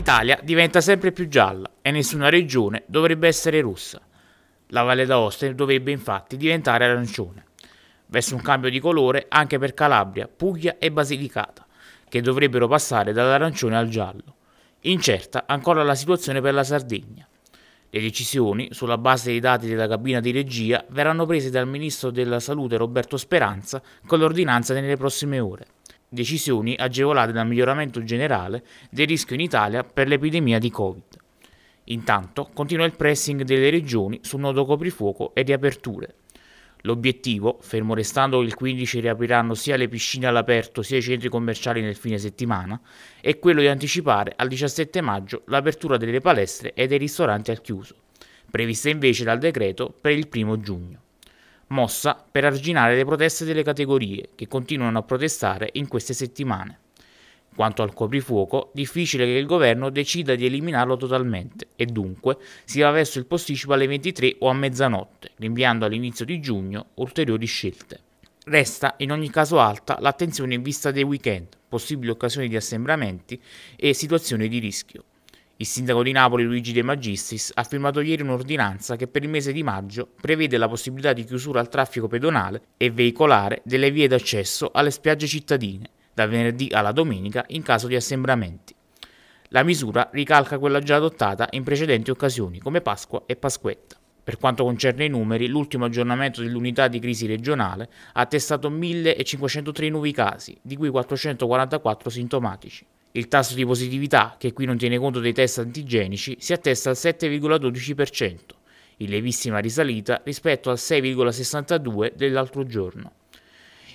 L'Italia diventa sempre più gialla e nessuna regione dovrebbe essere rossa. La Valle d'Aosta dovrebbe infatti diventare arancione. Verso un cambio di colore anche per Calabria, Puglia e Basilicata, che dovrebbero passare dall'arancione al giallo. Incerta ancora la situazione per la Sardegna. Le decisioni, sulla base dei dati della cabina di regia, verranno prese dal Ministro della Salute Roberto Speranza con l'ordinanza nelle prossime ore decisioni agevolate dal miglioramento generale del rischio in Italia per l'epidemia di Covid. Intanto continua il pressing delle regioni sul nodo coprifuoco e riaperture. L'obiettivo, fermo restando che il 15 riapriranno sia le piscine all'aperto sia i centri commerciali nel fine settimana, è quello di anticipare al 17 maggio l'apertura delle palestre e dei ristoranti al chiuso, prevista invece dal decreto per il 1 giugno mossa per arginare le proteste delle categorie che continuano a protestare in queste settimane. Quanto al coprifuoco, difficile che il governo decida di eliminarlo totalmente e dunque si va verso il posticipo alle 23 o a mezzanotte, rinviando all'inizio di giugno ulteriori scelte. Resta in ogni caso alta l'attenzione in vista dei weekend, possibili occasioni di assembramenti e situazioni di rischio. Il sindaco di Napoli Luigi De Magistris ha firmato ieri un'ordinanza che per il mese di maggio prevede la possibilità di chiusura al traffico pedonale e veicolare delle vie d'accesso alle spiagge cittadine, dal venerdì alla domenica in caso di assembramenti. La misura ricalca quella già adottata in precedenti occasioni come Pasqua e Pasquetta. Per quanto concerne i numeri, l'ultimo aggiornamento dell'unità di crisi regionale ha attestato 1.503 nuovi casi, di cui 444 sintomatici. Il tasso di positività, che qui non tiene conto dei test antigenici, si attesta al 7,12%, in lievissima risalita rispetto al 6,62% dell'altro giorno.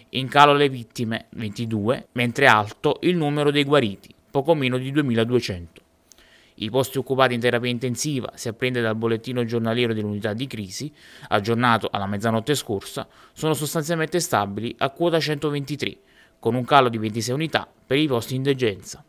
In calo le vittime, 22, mentre alto il numero dei guariti, poco meno di 2200. I posti occupati in terapia intensiva, si apprende dal bollettino giornaliero dell'unità di crisi, aggiornato alla mezzanotte scorsa, sono sostanzialmente stabili a quota 123, con un calo di 26 unità per i posti in degenza.